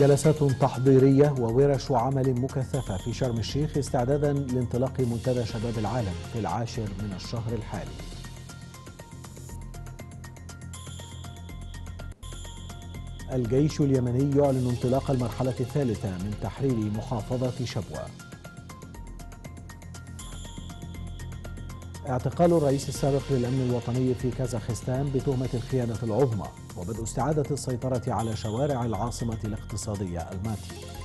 جلسات تحضيرية وورش عمل مكثفة في شرم الشيخ استعدادا لانطلاق منتدى شباب العالم في العاشر من الشهر الحالي الجيش اليمني يعلن انطلاق المرحلة الثالثة من تحرير محافظة شبوة اعتقال الرئيس السابق للأمن الوطني في كازاخستان بتهمة الخيانة العظمى وبدء استعادة السيطرة على شوارع العاصمة الاقتصادية الماتي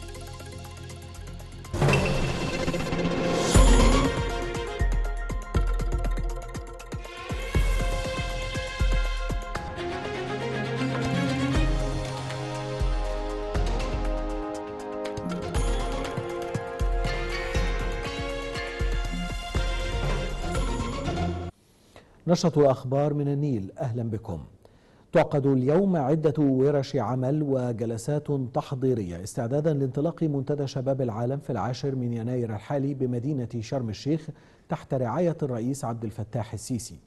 نشرة أخبار من النيل أهلا بكم تعقد اليوم عدة ورش عمل وجلسات تحضيرية استعدادا لانطلاق منتدى شباب العالم في العاشر من يناير الحالي بمدينة شرم الشيخ تحت رعاية الرئيس عبد الفتاح السيسي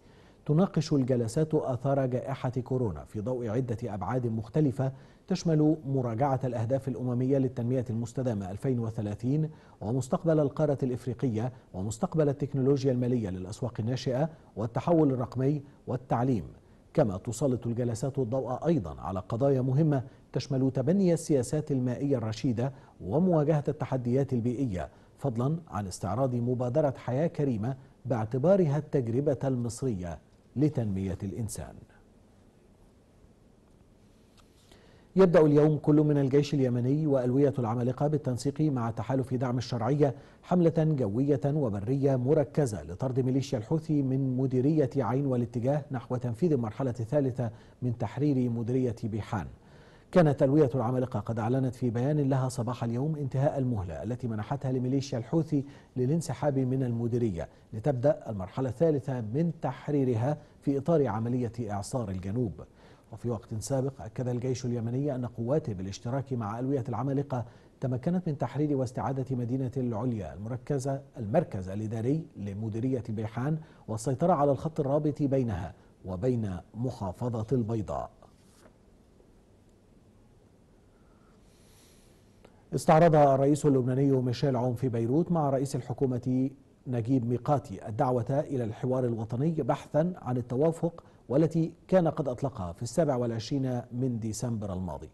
تناقش الجلسات آثار جائحة كورونا في ضوء عدة أبعاد مختلفة تشمل مراجعة الأهداف الأممية للتنمية المستدامة 2030 ومستقبل القارة الإفريقية ومستقبل التكنولوجيا المالية للأسواق الناشئة والتحول الرقمي والتعليم كما تسلط الجلسات الضوء أيضا على قضايا مهمة تشمل تبني السياسات المائية الرشيدة ومواجهة التحديات البيئية فضلا عن استعراض مبادرة حياة كريمة باعتبارها التجربة المصرية لتنمية الإنسان يبدأ اليوم كل من الجيش اليمني وألوية العمالقة بالتنسيق مع تحالف دعم الشرعية حملة جوية وبرية مركزة لطرد ميليشيا الحوثي من مديرية عين والاتجاه نحو تنفيذ المرحلة الثالثة من تحرير مديرية بيحان كانت ألوية العمالقة قد أعلنت في بيان لها صباح اليوم انتهاء المهلة التي منحتها لميليشيا الحوثي للانسحاب من المديرية لتبدأ المرحلة الثالثة من تحريرها في إطار عملية إعصار الجنوب وفي وقت سابق أكد الجيش اليمني أن قواته بالاشتراك مع ألوية العمالقة تمكنت من تحرير واستعادة مدينة العليا المركزة المركز الإداري لمديرية بيحان والسيطرة على الخط الرابط بينها وبين محافظة البيضاء استعرض الرئيس اللبناني ميشيل عون في بيروت مع رئيس الحكومة نجيب ميقاتي الدعوة إلى الحوار الوطني بحثا عن التوافق والتي كان قد أطلقها في السابع والعشرين من ديسمبر الماضي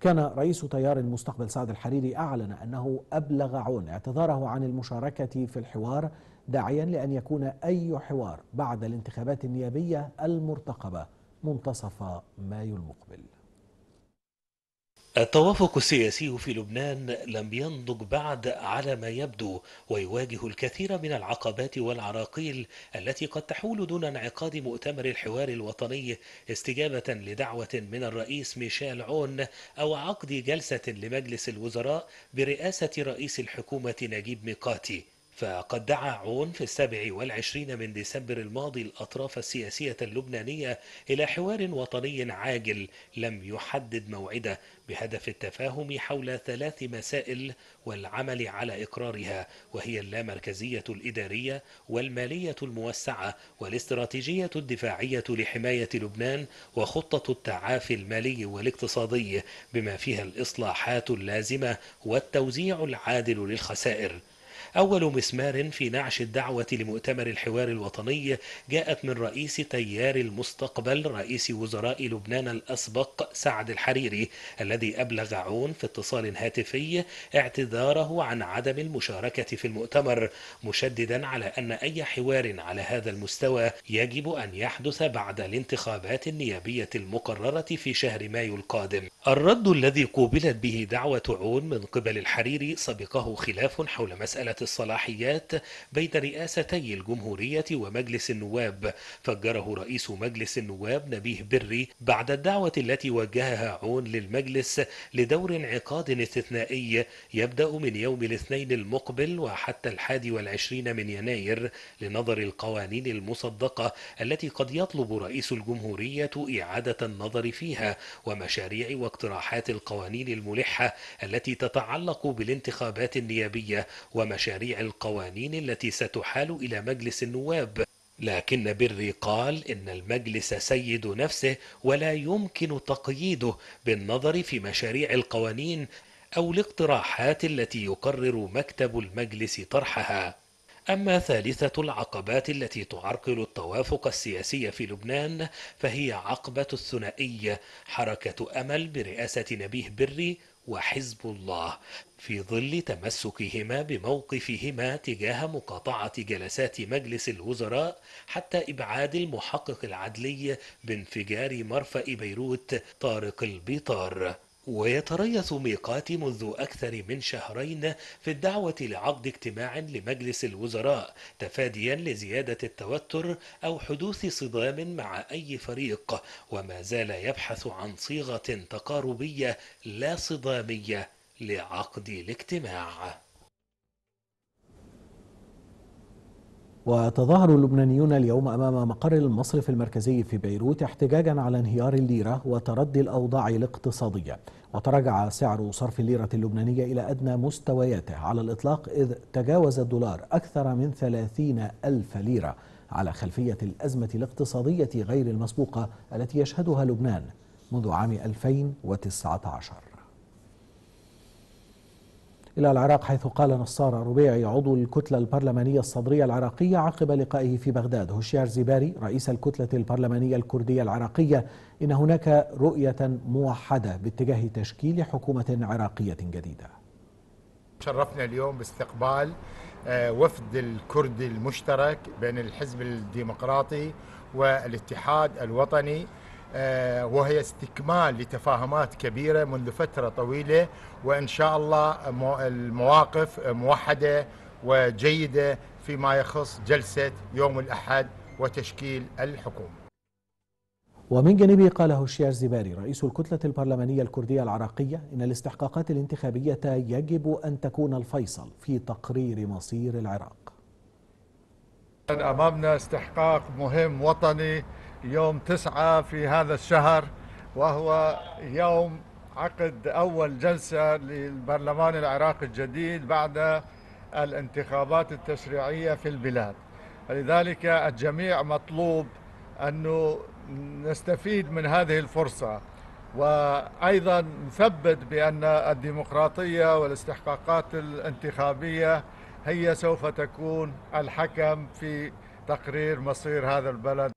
كان رئيس تيار المستقبل سعد الحريري أعلن أنه أبلغ عون اعتذاره عن المشاركة في الحوار داعيا لأن يكون أي حوار بعد الانتخابات النيابية المرتقبة منتصف مايو المقبل التوافق السياسي في لبنان لم ينضج بعد على ما يبدو ويواجه الكثير من العقبات والعراقيل التي قد تحول دون انعقاد مؤتمر الحوار الوطني استجابة لدعوة من الرئيس ميشيل عون أو عقد جلسة لمجلس الوزراء برئاسة رئيس الحكومة نجيب ميقاتي فقد دعا عون في السابع والعشرين من ديسمبر الماضي الأطراف السياسية اللبنانية إلى حوار وطني عاجل لم يحدد موعده بهدف التفاهم حول ثلاث مسائل والعمل على إقرارها وهي اللامركزية الإدارية والمالية الموسعة والاستراتيجية الدفاعية لحماية لبنان وخطة التعافي المالي والاقتصادي بما فيها الإصلاحات اللازمة والتوزيع العادل للخسائر أول مسمار في نعش الدعوة لمؤتمر الحوار الوطني جاءت من رئيس تيار المستقبل رئيس وزراء لبنان الأسبق سعد الحريري الذي أبلغ عون في اتصال هاتفي اعتذاره عن عدم المشاركة في المؤتمر مشددا على أن أي حوار على هذا المستوى يجب أن يحدث بعد الانتخابات النيابية المقررة في شهر مايو القادم الرد الذي قوبلت به دعوة عون من قبل الحريري سبقه خلاف حول مسألة الصلاحيات بين رئاستي الجمهورية ومجلس النواب فجره رئيس مجلس النواب نبيه بري بعد الدعوة التي وجهها عون للمجلس لدور انعقاد استثنائي يبدأ من يوم الاثنين المقبل وحتى الحادي والعشرين من يناير لنظر القوانين المصدقة التي قد يطلب رئيس الجمهورية إعادة النظر فيها ومشاريع واقتراحات القوانين الملحة التي تتعلق بالانتخابات النيابية ومشاريع مشاريع القوانين التي ستحال إلى مجلس النواب لكن بري قال إن المجلس سيد نفسه ولا يمكن تقييده بالنظر في مشاريع القوانين أو الاقتراحات التي يقرر مكتب المجلس طرحها أما ثالثة العقبات التي تعرقل التوافق السياسي في لبنان فهي عقبة الثنائية حركة أمل برئاسة نبيه بري وحزب الله في ظل تمسكهما بموقفهما تجاه مقاطعة جلسات مجلس الوزراء حتى إبعاد المحقق العدلي بانفجار مرفأ بيروت طارق البيطار ويتريث ميقاتي منذ أكثر من شهرين في الدعوة لعقد اجتماع لمجلس الوزراء تفاديا لزيادة التوتر أو حدوث صدام مع أي فريق وما زال يبحث عن صيغة تقاربية لا صدامية لعقد الاجتماع وتظاهر اللبنانيون اليوم أمام مقر المصرف المركزي في بيروت احتجاجا على انهيار الليرة وتردي الأوضاع الاقتصادية وتراجع سعر صرف الليرة اللبنانية إلى أدنى مستوياته على الإطلاق إذ تجاوز الدولار أكثر من 30 ألف ليرة على خلفية الأزمة الاقتصادية غير المسبوقة التي يشهدها لبنان منذ عام 2019 إلى العراق حيث قال نصار ربيعي عضو الكتلة البرلمانية الصدرية العراقية عقب لقائه في بغداد هشيار زباري رئيس الكتلة البرلمانية الكردية العراقية إن هناك رؤية موحدة باتجاه تشكيل حكومة عراقية جديدة شرفنا اليوم باستقبال آه، وفد الكردي المشترك بين الحزب الديمقراطي والاتحاد الوطني آه، وهي استكمال لتفاهمات كبيرة منذ فترة طويلة وإن شاء الله المواقف موحدة وجيدة فيما يخص جلسة يوم الأحد وتشكيل الحكومة ومن جانبه قال هوشيار زباري رئيس الكتلة البرلمانية الكردية العراقية إن الاستحقاقات الانتخابية يجب أن تكون الفيصل في تقرير مصير العراق أمامنا استحقاق مهم وطني يوم تسعة في هذا الشهر وهو يوم عقد أول جلسة للبرلمان العراقي الجديد بعد الانتخابات التشريعية في البلاد لذلك الجميع مطلوب أن نستفيد من هذه الفرصة وأيضا نثبت بأن الديمقراطية والاستحقاقات الانتخابية هي سوف تكون الحكم في تقرير مصير هذا البلد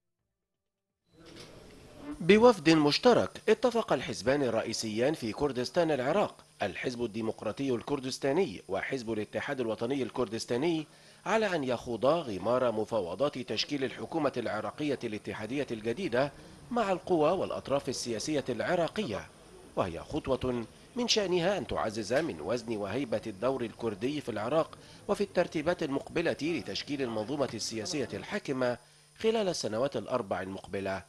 بوفد مشترك اتفق الحزبان الرئيسيان في كردستان العراق الحزب الديمقراطي الكردستاني وحزب الاتحاد الوطني الكردستاني على أن يخوضا غمار مفاوضات تشكيل الحكومة العراقية الاتحادية الجديدة مع القوى والأطراف السياسية العراقية وهي خطوة من شأنها أن تعزز من وزن وهيبة الدور الكردي في العراق وفي الترتيبات المقبلة لتشكيل المنظومة السياسية الحاكمة خلال السنوات الأربع المقبلة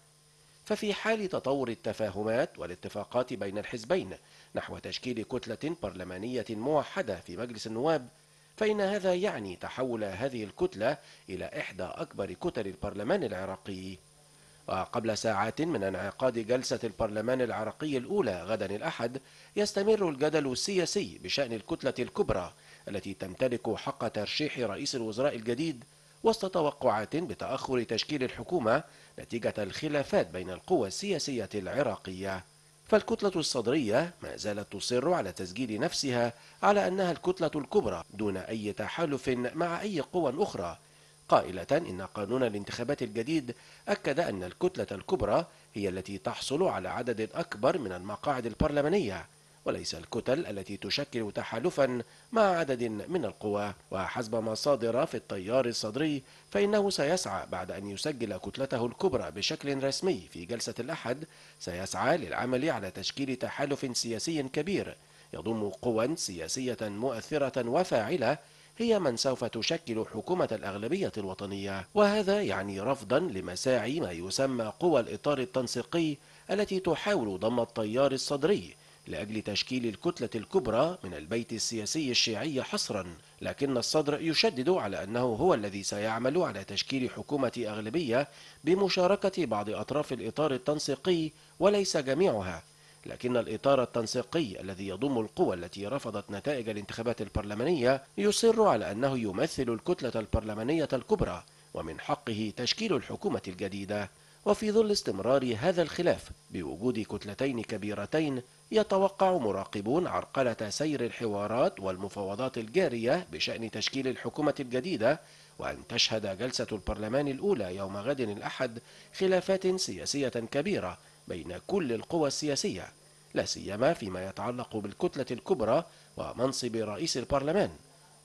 ففي حال تطور التفاهمات والاتفاقات بين الحزبين نحو تشكيل كتلة برلمانية موحدة في مجلس النواب فإن هذا يعني تحول هذه الكتلة إلى إحدى أكبر كتل البرلمان العراقي وقبل ساعات من انعقاد جلسة البرلمان العراقي الأولى غدا الأحد يستمر الجدل السياسي بشأن الكتلة الكبرى التي تمتلك حق ترشيح رئيس الوزراء الجديد وسط توقعات بتأخر تشكيل الحكومة نتيجة الخلافات بين القوى السياسية العراقية فالكتلة الصدرية ما زالت تصر على تسجيل نفسها على أنها الكتلة الكبرى دون أي تحالف مع أي قوى أخرى قائلة إن قانون الانتخابات الجديد أكد أن الكتلة الكبرى هي التي تحصل على عدد أكبر من المقاعد البرلمانية وليس الكتل التي تشكل تحالفا مع عدد من القوى وحسب ما صادر في التيار الصدري فإنه سيسعى بعد أن يسجل كتلته الكبرى بشكل رسمي في جلسة الأحد سيسعى للعمل على تشكيل تحالف سياسي كبير يضم قوى سياسية مؤثرة وفاعلة هي من سوف تشكل حكومة الأغلبية الوطنية وهذا يعني رفضا لمساعي ما يسمى قوى الإطار التنسيقي التي تحاول ضم التيار الصدري لأجل تشكيل الكتلة الكبرى من البيت السياسي الشيعي حصرا لكن الصدر يشدد على أنه هو الذي سيعمل على تشكيل حكومة أغلبية بمشاركة بعض أطراف الإطار التنسيقي وليس جميعها لكن الإطار التنسيقي الذي يضم القوى التي رفضت نتائج الانتخابات البرلمانية يصر على أنه يمثل الكتلة البرلمانية الكبرى ومن حقه تشكيل الحكومة الجديدة وفي ظل استمرار هذا الخلاف بوجود كتلتين كبيرتين يتوقع مراقبون عرقلة سير الحوارات والمفاوضات الجارية بشأن تشكيل الحكومة الجديدة وأن تشهد جلسة البرلمان الأولى يوم غد الأحد خلافات سياسية كبيرة بين كل القوى السياسية لا سيما فيما يتعلق بالكتلة الكبرى ومنصب رئيس البرلمان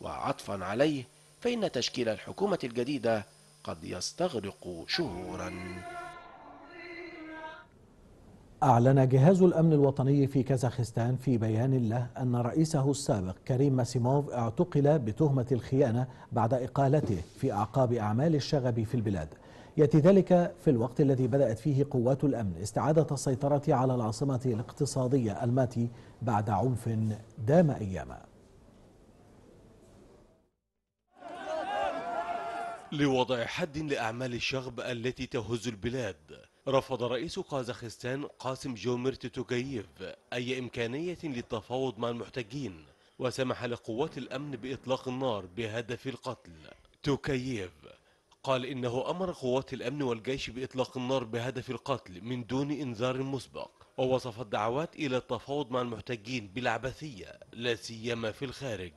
وعطفا عليه فإن تشكيل الحكومة الجديدة قد يستغرق شهوراً أعلن جهاز الأمن الوطني في كازاخستان في بيان له أن رئيسه السابق كريم ماسيموف اعتقل بتهمة الخيانة بعد إقالته في أعقاب أعمال الشغب في البلاد يأتي ذلك في الوقت الذي بدأت فيه قوات الأمن استعادة السيطرة على العاصمة الاقتصادية الماتي بعد عنف دام أياما لوضع حد لأعمال الشغب التي تهز البلاد رفض رئيس قازاخستان قاسم جومرت توكييف أي إمكانية للتفاوض مع المحتجين وسمح لقوات الأمن بإطلاق النار بهدف القتل توكييف قال إنه أمر قوات الأمن والجيش بإطلاق النار بهدف القتل من دون إنذار مسبق ووصف الدعوات إلى التفاوض مع المحتجين بالعبثية لا سيما في الخارج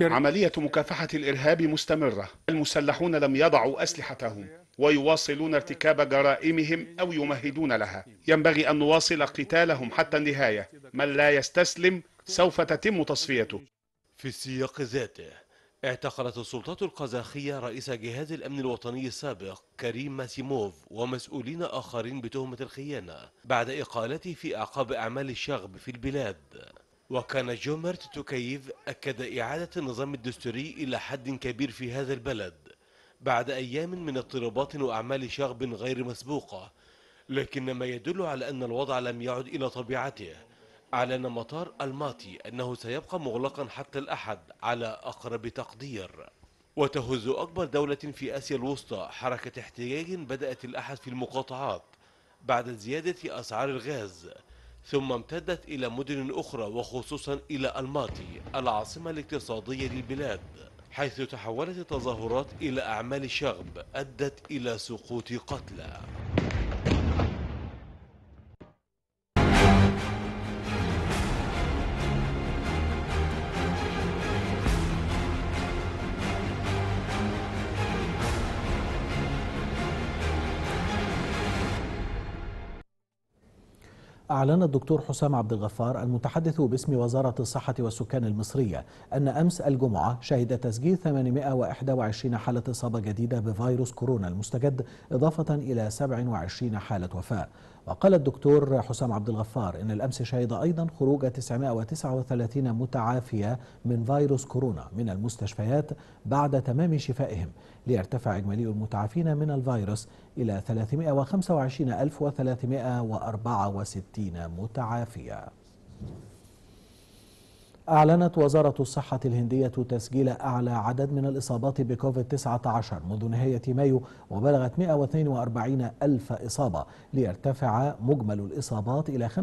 عملية مكافحة الإرهاب مستمرة المسلحون لم يضعوا أسلحتهم ويواصلون ارتكاب جرائمهم أو يمهدون لها ينبغي أن نواصل قتالهم حتى النهاية من لا يستسلم سوف تتم تصفيته في السياق ذاته اعتقلت السلطات القزاخية رئيس جهاز الأمن الوطني السابق كريم ماسيموف ومسؤولين آخرين بتهمة الخيانة بعد إقالته في أعقاب أعمال الشغب في البلاد وكان جومرت توكييف أكد إعادة النظام الدستوري إلى حد كبير في هذا البلد بعد أيام من اضطرابات وأعمال شغب غير مسبوقة لكن ما يدل على أن الوضع لم يعد إلى طبيعته أعلن مطار الماتي أنه سيبقى مغلقا حتى الأحد على أقرب تقدير وتهز أكبر دولة في آسيا الوسطى حركة احتجاج بدأت الأحد في المقاطعات بعد زيادة أسعار الغاز ثم امتدت إلى مدن أخرى وخصوصا إلى الماتي العاصمة الاقتصادية للبلاد حيث تحولت التظاهرات إلى أعمال شغب أدت إلى سقوط قتلى أعلن الدكتور حسام عبد الغفار المتحدث باسم وزارة الصحة والسكان المصرية أن أمس الجمعة شهد تسجيل 821 حالة إصابة جديدة بفيروس كورونا المستجد إضافة إلى 27 حالة وفاة وقال الدكتور حسام عبد الغفار إن الأمس شهد أيضا خروج 939 متعافية من فيروس كورونا من المستشفيات بعد تمام شفائهم ليرتفع إجمالي المتعافين من الفيروس إلى 325364 متعافية أعلنت وزارة الصحة الهندية تسجيل أعلى عدد من الإصابات بكوفيد-19 منذ نهاية مايو وبلغت 142 ألف إصابة ليرتفع مجمل الإصابات إلى 35.3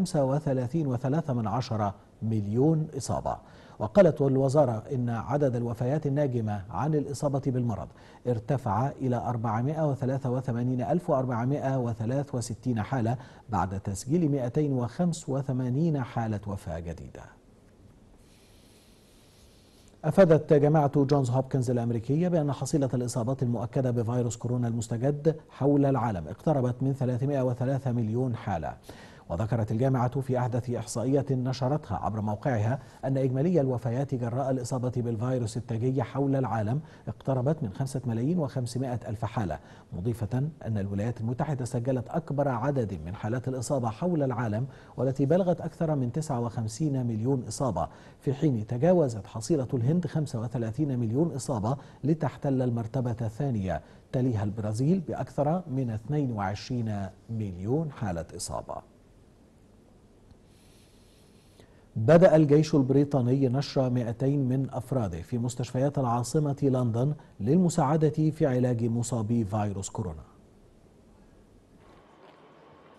مليون إصابة وقالت الوزارة إن عدد الوفيات الناجمة عن الإصابة بالمرض ارتفع إلى 483463 حالة بعد تسجيل 285 حالة وفاة جديدة أفادت جامعة جونز هوبكنز الأمريكية بأن حصيلة الإصابات المؤكدة بفيروس كورونا المستجد حول العالم اقتربت من 303 مليون حالة وذكرت الجامعة في أحدث إحصائية نشرتها عبر موقعها أن إجمالي الوفيات جراء الإصابة بالفيروس التاجي حول العالم اقتربت من 5 ملايين وخمسمائة ألف حالة مضيفة أن الولايات المتحدة سجلت أكبر عدد من حالات الإصابة حول العالم والتي بلغت أكثر من 59 مليون إصابة في حين تجاوزت حصيلة الهند 35 مليون إصابة لتحتل المرتبة الثانية تليها البرازيل بأكثر من 22 مليون حالة إصابة بدأ الجيش البريطاني نشر 200 من أفراده في مستشفيات العاصمة لندن للمساعدة في علاج مصابي فيروس كورونا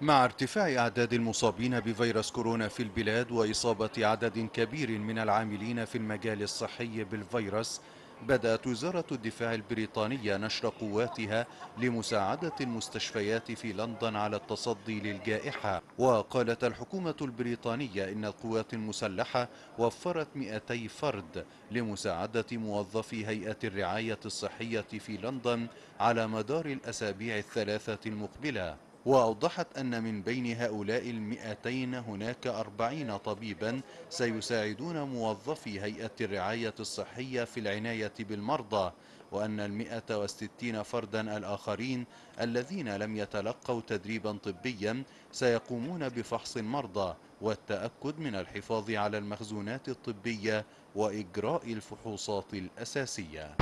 مع ارتفاع أعداد المصابين بفيروس كورونا في البلاد وإصابة عدد كبير من العاملين في المجال الصحي بالفيروس بدأت وزارة الدفاع البريطانية نشر قواتها لمساعدة المستشفيات في لندن على التصدي للجائحة وقالت الحكومة البريطانية إن القوات المسلحة وفرت 200 فرد لمساعدة موظفي هيئة الرعاية الصحية في لندن على مدار الأسابيع الثلاثة المقبلة وأوضحت أن من بين هؤلاء المئتين هناك أربعين طبيبا سيساعدون موظفي هيئة الرعاية الصحية في العناية بالمرضى وأن المئة وستين فردا الآخرين الذين لم يتلقوا تدريبا طبيا سيقومون بفحص المرضى والتأكد من الحفاظ على المخزونات الطبية وإجراء الفحوصات الأساسية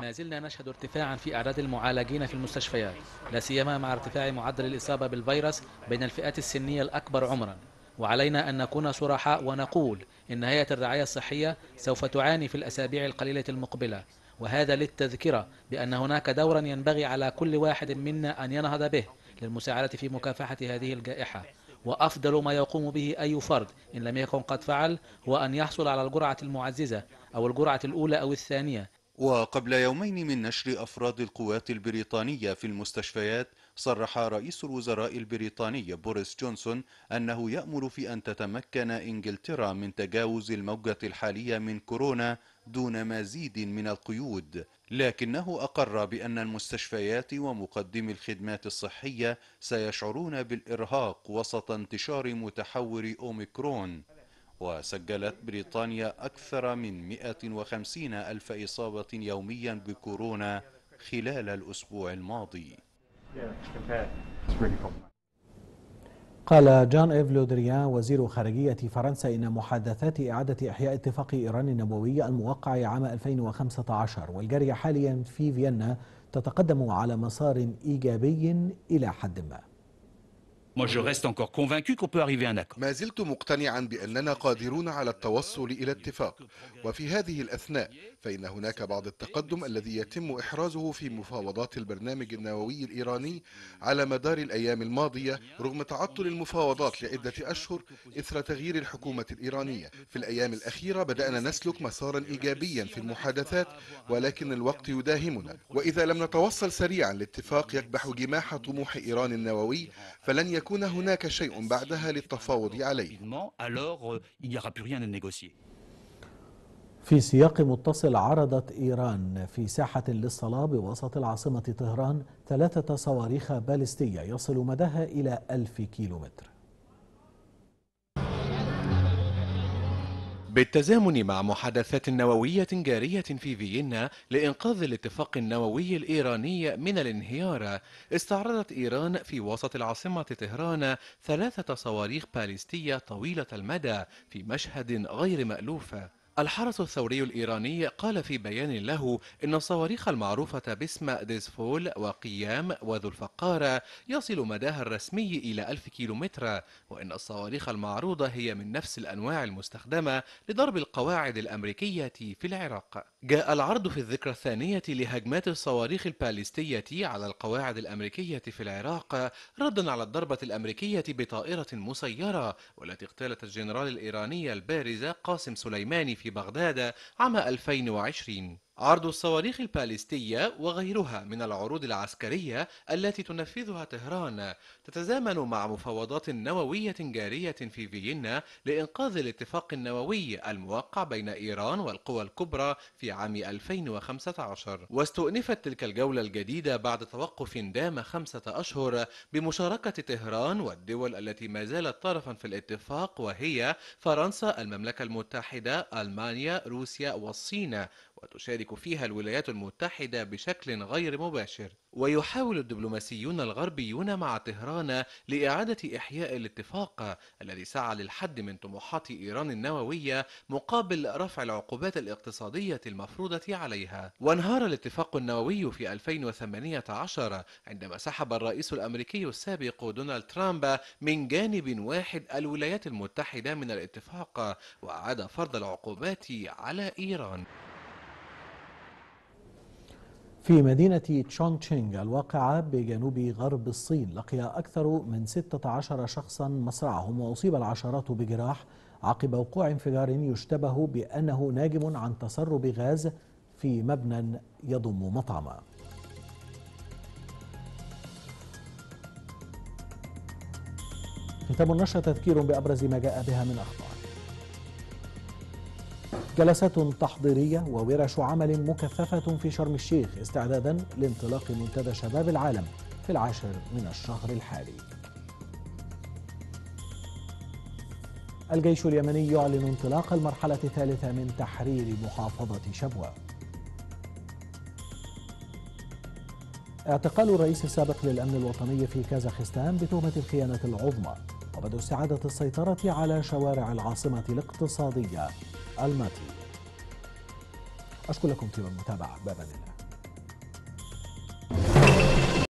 ما زلنا نشهد ارتفاعا في أعداد المعالجين في المستشفيات لا سيما مع ارتفاع معدل الإصابة بالفيروس بين الفئات السنية الأكبر عمرا وعلينا أن نكون صرحاء ونقول إن هيئة الرعاية الصحية سوف تعاني في الأسابيع القليلة المقبلة وهذا للتذكرة بأن هناك دورا ينبغي على كل واحد منا أن ينهض به للمساعدة في مكافحة هذه الجائحة وأفضل ما يقوم به أي فرد إن لم يكن قد فعل هو أن يحصل على الجرعة المعززة أو الجرعة الأولى أو الثانية وقبل يومين من نشر أفراد القوات البريطانية في المستشفيات صرح رئيس الوزراء البريطاني بوريس جونسون أنه يأمل في أن تتمكن إنجلترا من تجاوز الموجة الحالية من كورونا دون مزيد من القيود لكنه أقر بأن المستشفيات ومقدمي الخدمات الصحية سيشعرون بالإرهاق وسط انتشار متحور أوميكرون وسجلت بريطانيا أكثر من 150 ألف إصابة يوميا بكورونا خلال الأسبوع الماضي قال جان إيف لودريان وزير خارجية فرنسا إن محادثات إعادة إحياء اتفاق إيران النووي الموقع عام 2015 والجري حاليا في فيينا تتقدم على مسار إيجابي إلى حد ما ما زلت مقتنعا بأننا قادرون على التوصل إلى اتفاق وفي هذه الأثناء فإن هناك بعض التقدم الذي يتم إحرازه في مفاوضات البرنامج النووي الإيراني على مدار الأيام الماضية رغم تعطل المفاوضات لعدة أشهر إثر تغيير الحكومة الإيرانية في الأيام الأخيرة بدأنا نسلك مسارا إيجابيا في المحادثات ولكن الوقت يداهمنا وإذا لم نتوصل سريعا لاتفاق يكبح جماح طموح إيران النووي فلن يكون هناك شيء بعدها للتفاوض عليه في سياق متصل عرضت إيران في ساحة للصلاة بوسط العاصمة طهران ثلاثة صواريخ باليستية يصل مداها إلى ألف كيلومتر بالتزامن مع محادثات نووية جارية في فيينا لإنقاذ الاتفاق النووي الإيراني من الانهيار استعرضت إيران في وسط العاصمة طهران ثلاثة صواريخ باليستية طويلة المدى في مشهد غير مألوف الحرس الثوري الإيراني قال في بيان له إن الصواريخ المعروفة باسم ديزفول وقيام وذو الفقارة يصل مداها الرسمي إلى ألف كيلومتر وإن الصواريخ المعروضة هي من نفس الأنواع المستخدمة لضرب القواعد الأمريكية في العراق جاء العرض في الذكرى الثانية لهجمات الصواريخ الباليستية على القواعد الأمريكية في العراق ردا على الضربة الأمريكية بطائرة مسيرة والتي اغتالت الجنرال الإيراني البارز قاسم سليماني في بغداد عام 2020 عرض الصواريخ الباليستية وغيرها من العروض العسكرية التي تنفذها طهران تتزامن مع مفاوضات نووية جارية في فيينا لإنقاذ الاتفاق النووي الموقع بين إيران والقوى الكبرى في عام 2015 واستؤنفت تلك الجولة الجديدة بعد توقف دام خمسة أشهر بمشاركة طهران والدول التي ما زالت طرفا في الاتفاق وهي فرنسا المملكة المتحدة ألمانيا روسيا والصين وتشارك فيها الولايات المتحدة بشكل غير مباشر ويحاول الدبلوماسيون الغربيون مع طهران لإعادة إحياء الاتفاق الذي سعى للحد من طموحات إيران النووية مقابل رفع العقوبات الاقتصادية المفروضة عليها وانهار الاتفاق النووي في 2018 عندما سحب الرئيس الأمريكي السابق دونالد ترامب من جانب واحد الولايات المتحدة من الاتفاق وأعاد فرض العقوبات على إيران في مدينة تشونغتشينغ الواقعة بجنوب غرب الصين لقي أكثر من 16 شخصا مصرعهم وأصيب العشرات بجراح عقب وقوع انفجار يشتبه بأنه ناجم عن تسرب غاز في مبنى يضم مطعما ختام النشرة تذكير بأبرز ما جاء بها من أخبار جلسات تحضيرية وورش عمل مكثفة في شرم الشيخ استعدادا لانطلاق منتدى شباب العالم في العاشر من الشهر الحالي الجيش اليمني يعلن انطلاق المرحلة الثالثة من تحرير محافظة شبوة اعتقال الرئيس السابق للأمن الوطني في كازاخستان بتهمة الخيانة العظمى وبدء استعادة السيطرة على شوارع العاصمة الاقتصادية الماتي أشكر لكم طيب المتابعة بابا الله